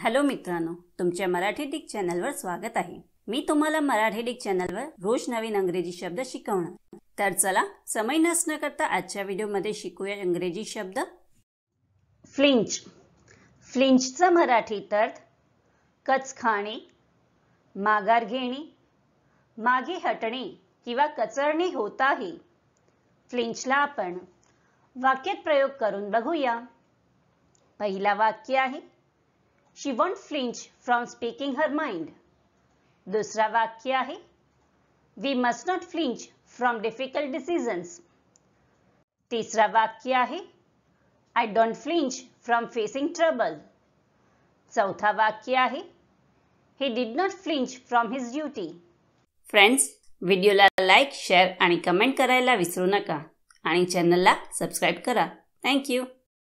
hello मित्रांनो तुमच्या Marathi Dick चॅनलवर स्वागत आहे मी तुम्हाला मराठी डिक चॅनलवर रोज नवीन अंग्रेजी शब्द शिकवणार तर चला समय नसणं करता आजच्या व्हिडिओमध्ये शिकूया इंग्रजी शब्द फ्लिंच फ्लिंचचा मराठी अर्थ कच खाणे माघार घेणे मागे हटणे किंवा कचरणे होताही फ्लिंचला आपण वाक्यात प्रयोग करून बघूया पहिला वाक्य आहे she won't flinch from speaking her mind दुसरा वाक्य आहे we must not flinch from difficult decisions तिसरा वाक्य आहे I don't flinch from facing trouble चौथा वाक्य आहे he did not flinch from his duty friends व्हिडिओला लाईक शेअर आणि कमेंट करायला विसरू नका आणि चॅनलला सबस्क्राईब करा थँक्यू